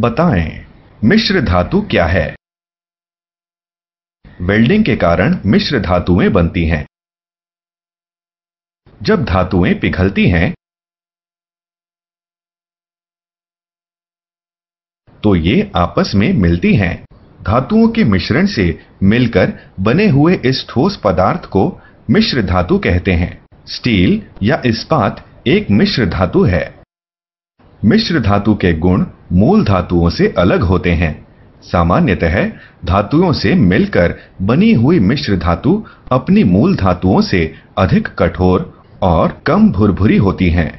बताएं मिश्र धातु क्या है वेल्डिंग के कारण मिश्र धातुएं बनती हैं जब धातुएं पिघलती हैं तो ये आपस में मिलती हैं धातुओं के मिश्रण से मिलकर बने हुए इस ठोस पदार्थ को मिश्र धातु कहते हैं स्टील या इस्पात एक मिश्र धातु है मिश्र धातु के गुण मूल धातुओं से अलग होते हैं सामान्यतः है, धातुओं से मिलकर बनी हुई मिश्र धातु अपनी मूल धातुओं से अधिक कठोर और कम भुरभुरी होती हैं